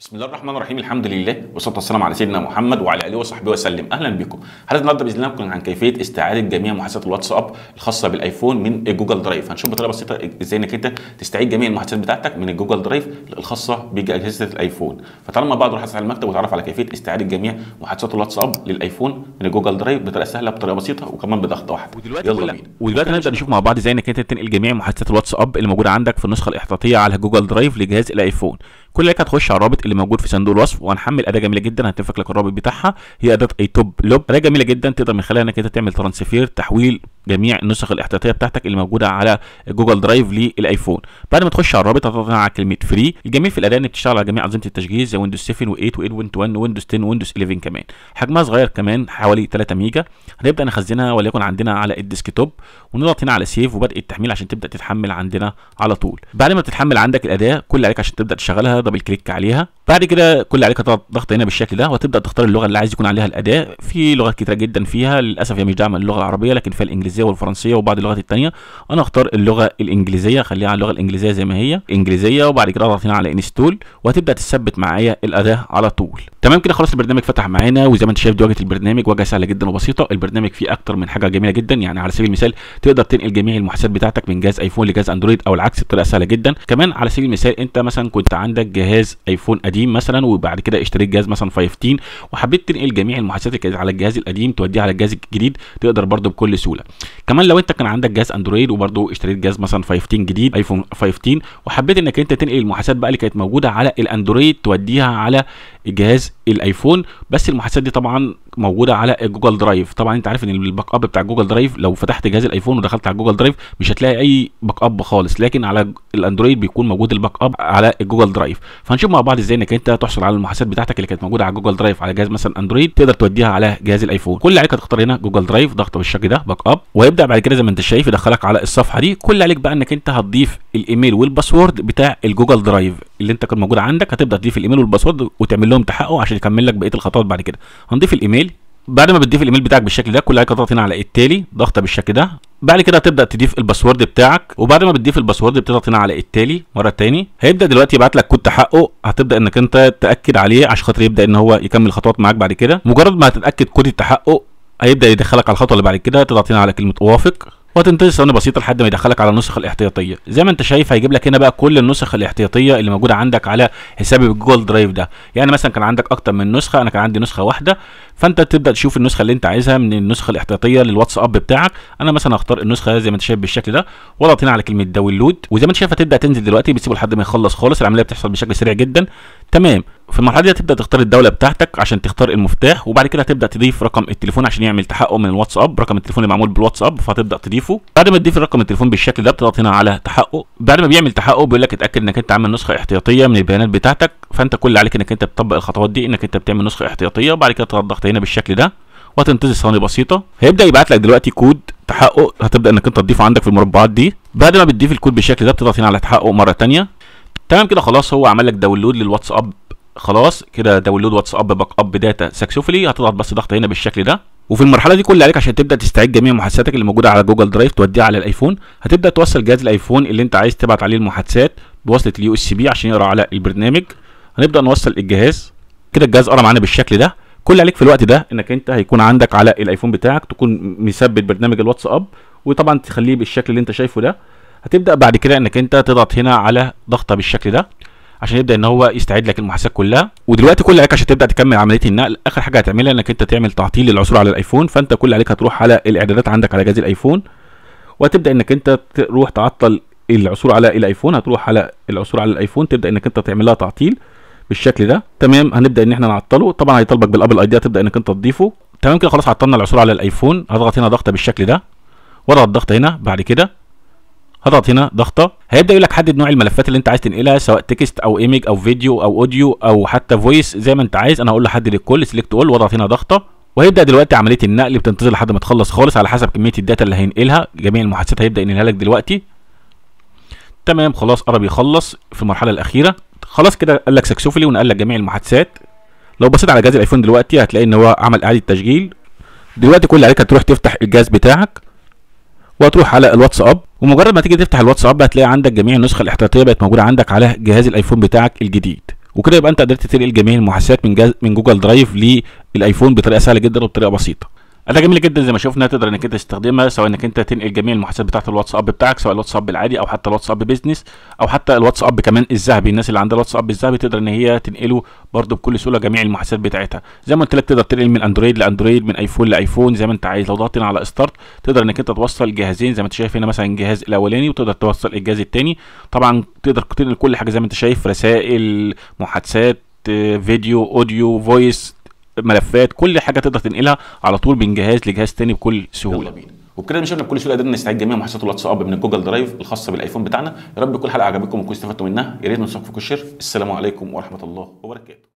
بسم الله الرحمن الرحيم الحمد لله والصلاه والسلام على سيدنا محمد وعلى اله وصحبه وسلم اهلا بكم حلقه النهارده باذن الله هنكون عن كيفيه استعاده جميع محادثات الواتساب الخاصه بالايفون من الجوجل درايف هنشوف بطريقه بسيطه ازاي انك انت تستعيد جميع المحادثات بتاعتك من الجوجل درايف الخاصه باجهزه الايفون فطالما مع بعض نروح على المكتب وتعرف على كيفيه استعاده جميع محادثات الواتساب للايفون من الجوجل درايف بطريقه سهله بطريقه بسيطه وكمان بضغطه واحده ودلوقتي يلا بينا ودلوقتي هنبدا نشوف مع بعض ازاي انك انت تنقل جميع محادثات الواتساب اللي موجوده عندك في النسخه الاحتياطيه على جوجل درايف لجهاز الايفون كل عليك هتخش على الرابط اللي موجود في صندوق الوصف وهنحمل اداه جميله جدا هتنفك لك الرابط بتاعها هي اداه اي توب لوب اداه جميله جدا تقدر من خلالها انك انت تعمل ترانسفير تحويل جميع النسخ الاحتياطيه بتاعتك اللي موجوده على جوجل درايف للايفون بعد ما تخش على الرابط هتضغط على كلمه فري الجميل في الاداه ان بتشتغل على جميع انظمه التشغيل زي ويندوز 7 و8 و8.1 ويندوز 10 ويندوز 11 كمان حجمها صغير كمان حوالي 3 ميجا هنبدا نخزنها وليكن عندنا على الديسكتوب ونضغط هنا على سيف وبدء التحميل عشان تبدا تتحمل عندنا على طول بعد ما تتحمل عندك الاداه كل عليك عشان تبدا تشغلها دبل كليك عليها بعد كده كل عليك ضغط هنا بالشكل ده وتبدا تختار اللغه اللي عايز يكون عليها الاداء في لغات كتيره جدا فيها للاسف هي مش داعمه اللغه العربيه لكن فيها الانجليزيه والفرنسيه وبعض اللغات الثانيه انا اختار اللغه الانجليزيه خليها على اللغه الانجليزيه زي ما هي انجليزيه وبعد كده اضغط هنا على انستول وهتبدا تثبت معايا الاداه على طول تمام كده خلاص البرنامج فتح معانا وزي ما انت شايف دي البرنامج واجهه سهله جدا وبسيطه البرنامج فيه اكتر من حاجه جميله جدا يعني على سبيل المثال تقدر تنقل جميع المحادثات بتاعتك من جهاز ايفون لجهاز اندرويد او العكس بطريقه سهله جدا كمان على سبيل المثال انت مثلا كنت عندك جهاز ايفون قديم مثلا وبعد كده اشتريت جهاز مثلا 15 وحبيت تنقل جميع المحادثات اللي كانت على الجهاز القديم توديها على الجهاز الجديد تقدر برده بكل سهوله كمان لو انت كان عندك جهاز اندرويد وبرده اشتريت جهاز مثلا 15 جديد ايفون 15 وحبيت انك انت تنقل المحادثات بقى اللي كانت موجوده على الاندرويد توديها على جهاز الايفون بس المحادثات دي طبعا موجوده على جوجل درايف طبعا انت عارف ان الباك اب بتاع جوجل درايف لو فتحت جهاز الايفون ودخلت على جوجل درايف مش هتلاقي اي باك اب خالص لكن على الاندرويد بيكون موجود الباك اب على جوجل درايف فهنشوف مع بعض ازاي انك انت تحصل على المحادثات بتاعتك اللي كانت موجوده على جوجل درايف على جهاز مثلا اندرويد تقدر توديها على جهاز الايفون كل عليك هتختار هنا جوجل درايف ضغط بالشكل ده باك اب وهيبدا بعد كده زي ما انت شايف يدخلك على الصفحه دي كل عليك بقى انك انت هتضيف الايميل والباسورد بتاع الجوجل درايف اللي انت كان موجود عندك هتبدا تضيف الايميل والباسورد وتعمل لهم تحقق عشان يكمل لك بقيه الخطوات بعد كده هنضيف الايميل بعد ما بتضيف الايميل بتاعك بالشكل ده كل عليك تضغط هنا على إيه؟ التالي ضغطه بالشكل ده بعد كده هتبدا تضيف الباسورد بتاعك وبعد ما بتضيف الباسورد بتضغط هنا على إيه؟ التالي مره تاني هيبدا دلوقتي يبعت لك كود تحقق هتبدا انك انت تاكد عليه عشان خاطر يبدا ان هو يكمل خطوات معاك بعد كده مجرد ما هتتاكد كود التحقق هيبدا يدخلك على الخطوه اللي بعد كده تضغط هنا على كلمه اوافق وهتنتظر ثواني بسيطه لحد ما يدخلك على النسخ الاحتياطيه زي ما انت شايف هيجيب لك هنا بقى كل النسخ الاحتياطيه اللي موجوده عندك على حسابي بالجوجل درايف ده يعني مثلا كان عندك اكتر من نسخه انا كان عندي نسخه واحده فانت تبدا تشوف النسخه اللي انت عايزها من النسخه الاحتياطيه للواتساب بتاعك انا مثلا هختار النسخه زي ما انت شايف بالشكل ده واضغط هنا على كلمه داونلود وزي ما انت شايف هتبدا تنزل دلوقتي بتسيبه لحد ما يخلص خالص العمليه بتحصل بشكل سريع جدا تمام في المرحله دي هتبدا تختار الدوله بتاعتك عشان تختار المفتاح وبعد كده هتبدا تضيف رقم التليفون عشان يعمل تحقق من الواتساب رقم التليفون اللي معمول بالواتساب فهتبدا تضيفه بعد ما تضيف رقم التليفون بالشكل ده بتضغط هنا على تحقق بعد ما بيعمل تحقق بيقول لك اتاكد انك انت عامل نسخه احتياطيه من البيانات بتاعتك فانت كل اللي عليك انك انت بتطبق الخطوات دي انك انت بتعمل نسخه احتياطيه وبعد كده تضغط هنا بالشكل ده وهتنتظر ثواني بسيطه هيبدا يبعت لك دلوقتي كود تحقق هتبدا انك انت تضيفه عندك في المربعات دي بعد ما بتضيف الكود بالشكل ده بتضغط هنا على تحقق مره ثانيه تمام كده خلاص هو عمل لك داونلود للواتساب خلاص كده داونلود واتساب باك اب داتا سكسفولي هتضغط بس ضغطه هنا بالشكل ده وفي المرحله دي كل اللي عليك عشان تبدا تستعيد جميع محادثاتك اللي موجوده على جوجل درايف توديها على الايفون هتبدا توصل جهاز الايفون اللي انت عايز تبعت عليه المحادثات بوصله اليو اس بي عشان يقرا على البرنامج هنبدا نوصل الجهاز كده الجهاز قرا معانا بالشكل ده كل عليك في الوقت ده انك انت هيكون عندك على الايفون بتاعك تكون مثبت برنامج الواتساب وطبعا تخليه بالشكل اللي انت شايفه ده هتبدا بعد كده انك انت تضغط هنا على ضغطه بالشكل ده عشان يبدا ان هو يستعيد لك المحادثات كلها ودلوقتي كل عليك عشان تبدا تكمل عمليه النقل اخر حاجه هتعملها انك انت تعمل تعطيل للعثور على الايفون فانت كل عليك هتروح على الاعدادات عندك على جهاز الايفون وهتبدا انك انت تروح تعطل العثور على الايفون هتروح على العثور على الايفون تبدا انك انت تعمل لها تعطيل بالشكل ده تمام هنبدا ان احنا نعطله طبعا هيطالبك بالابل اي دي هتبدا انك انت تضيفه تمام كده خلاص عطلنا العثور على الايفون هضغط هنا ضغطه بالشكل ده واضغط ضغطه هنا بعد كده هضغط هنا ضغطه هيبدا يقول لك حدد نوع الملفات اللي انت عايز تنقلها سواء تكست او ايمج او فيديو او اوديو او حتى فويس زي ما انت عايز انا هقول له حدد الكل سيلكت اول واضغط هنا ضغطه وهيبدا دلوقتي عمليه النقل بتنتظر لحد ما تخلص خالص على حسب كميه الداتا اللي هينقلها جميع المحادثات هيبدا ينقلها لك دلوقتي تمام خلاص قرب يخلص في المرحله الاخيره خلاص كده قال لك سكسوفلي ونقل لك جميع المحادثات لو بصيت على جهاز الايفون دلوقتي هتلاقي ان هو عمل اعاده تشغيل دلوقتي كل اللي عليك هتروح تفتح الجهاز بتاعك وهتروح على الواتساب ومجرد ما تيجي تفتح الواتساب هتلاقي عندك جميع النسخه الاحتياطيه بقت موجوده عندك على جهاز الايفون بتاعك الجديد وكده يبقى انت قدرت تنقل جميع المحادثات من جهاز من جوجل درايف للايفون بطريقه سهله جدا وبطريقه بسيطه اداه جميله جدا زي ما شفنا تقدر انك انت تستخدمها سواء انك انت تنقل جميع المحادثات بتاعت الواتساب بتاعك سواء الواتساب العادي او حتى الواتساب بيزنس او حتى الواتساب كمان الذهبي الناس اللي عندها الواتساب الذهبي تقدر ان هي تنقله برده بكل سهوله جميع المحادثات بتاعتها زي ما قلت لك تقدر تنقل من اندرويد لاندرويد من ايفون لايفون زي ما انت عايز لو ضغطت هنا على ستارت تقدر انك انت توصل جهازين زي ما انت شايف هنا مثلا الجهاز الاولاني وتقدر توصل الجهاز الثاني طبعا تقدر تنقل كل حاجه زي ما انت شايف رسائل محادثات آه، فيديو اوديو فويس ملفات كل حاجه تقدر تنقلها على طول من جهاز لجهاز تاني بكل سهوله يلا بينا وبكده احنا شفنا بكل سهوله قدرنا نستعيد جميع محادثات الواتساب من الجوجل درايف الخاصه بالايفون بتاعنا يا رب كل حلقه عجبتكم وكل استفدتوا منها يا ريت ما في الشير السلام عليكم ورحمه الله وبركاته